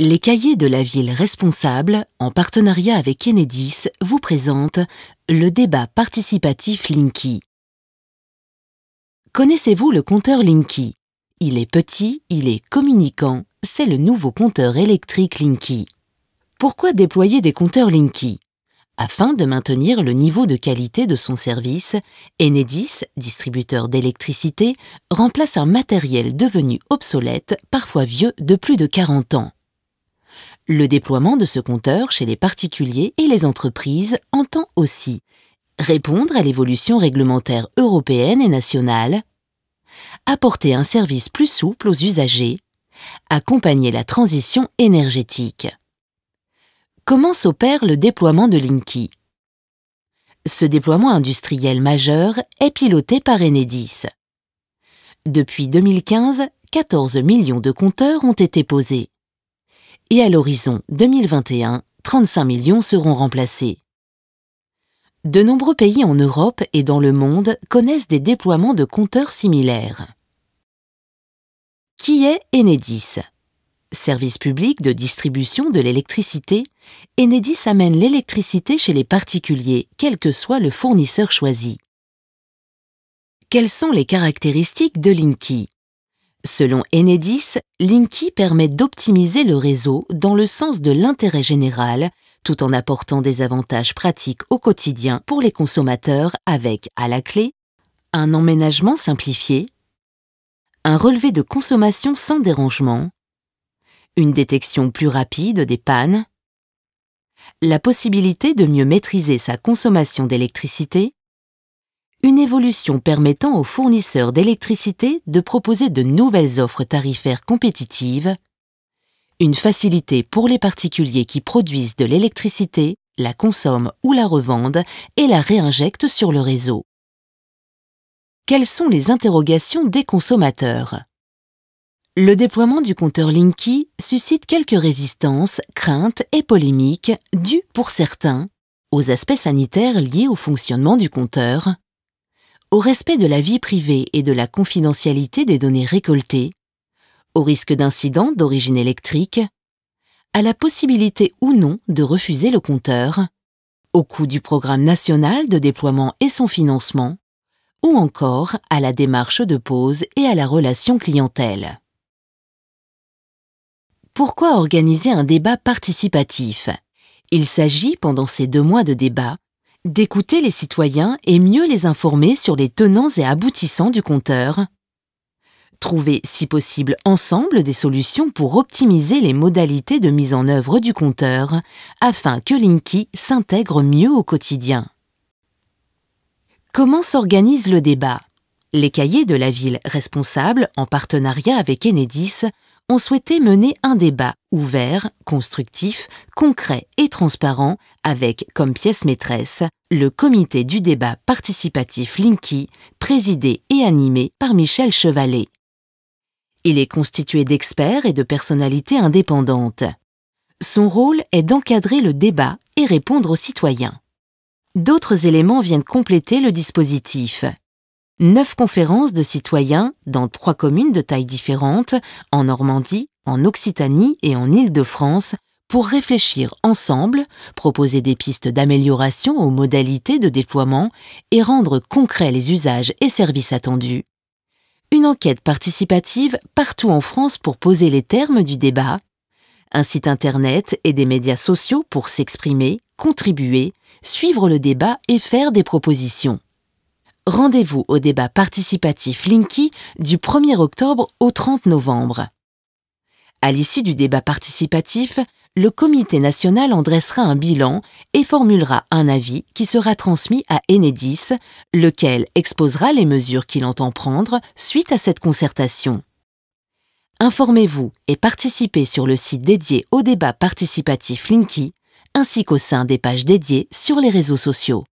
Les cahiers de la ville responsable, en partenariat avec Enedis, vous présentent le débat participatif Linky. Connaissez-vous le compteur Linky Il est petit, il est communicant, c'est le nouveau compteur électrique Linky. Pourquoi déployer des compteurs Linky Afin de maintenir le niveau de qualité de son service, Enedis, distributeur d'électricité, remplace un matériel devenu obsolète, parfois vieux de plus de 40 ans. Le déploiement de ce compteur chez les particuliers et les entreprises entend aussi répondre à l'évolution réglementaire européenne et nationale, apporter un service plus souple aux usagers, accompagner la transition énergétique. Comment s'opère le déploiement de Linky Ce déploiement industriel majeur est piloté par Enedis. Depuis 2015, 14 millions de compteurs ont été posés et à l'horizon 2021, 35 millions seront remplacés. De nombreux pays en Europe et dans le monde connaissent des déploiements de compteurs similaires. Qui est Enedis Service public de distribution de l'électricité, Enedis amène l'électricité chez les particuliers, quel que soit le fournisseur choisi. Quelles sont les caractéristiques de Linky Selon Enedis, Linky permet d'optimiser le réseau dans le sens de l'intérêt général, tout en apportant des avantages pratiques au quotidien pour les consommateurs avec, à la clé, un emménagement simplifié, un relevé de consommation sans dérangement, une détection plus rapide des pannes, la possibilité de mieux maîtriser sa consommation d'électricité, une évolution permettant aux fournisseurs d'électricité de proposer de nouvelles offres tarifaires compétitives, une facilité pour les particuliers qui produisent de l'électricité, la consomment ou la revendent et la réinjectent sur le réseau. Quelles sont les interrogations des consommateurs Le déploiement du compteur Linky suscite quelques résistances, craintes et polémiques dues, pour certains, aux aspects sanitaires liés au fonctionnement du compteur, au respect de la vie privée et de la confidentialité des données récoltées, au risque d'incidents d'origine électrique, à la possibilité ou non de refuser le compteur, au coût du programme national de déploiement et son financement, ou encore à la démarche de pause et à la relation clientèle. Pourquoi organiser un débat participatif Il s'agit, pendant ces deux mois de débat, d'écouter les citoyens et mieux les informer sur les tenants et aboutissants du compteur, trouver si possible ensemble des solutions pour optimiser les modalités de mise en œuvre du compteur afin que Linky s'intègre mieux au quotidien. Comment s'organise le débat Les cahiers de la ville responsable, en partenariat avec Enedis, on souhaitait mener un débat ouvert, constructif, concret et transparent avec comme pièce maîtresse le comité du débat participatif Linky, présidé et animé par Michel Chevalet. Il est constitué d'experts et de personnalités indépendantes. Son rôle est d'encadrer le débat et répondre aux citoyens. D'autres éléments viennent compléter le dispositif neuf conférences de citoyens dans trois communes de tailles différentes, en Normandie, en Occitanie et en Île-de-France, pour réfléchir ensemble, proposer des pistes d'amélioration aux modalités de déploiement et rendre concrets les usages et services attendus. Une enquête participative partout en France pour poser les termes du débat, un site internet et des médias sociaux pour s'exprimer, contribuer, suivre le débat et faire des propositions. Rendez-vous au débat participatif Linky du 1er octobre au 30 novembre. À l'issue du débat participatif, le comité national en dressera un bilan et formulera un avis qui sera transmis à Enedis, lequel exposera les mesures qu'il entend prendre suite à cette concertation. Informez-vous et participez sur le site dédié au débat participatif Linky, ainsi qu'au sein des pages dédiées sur les réseaux sociaux.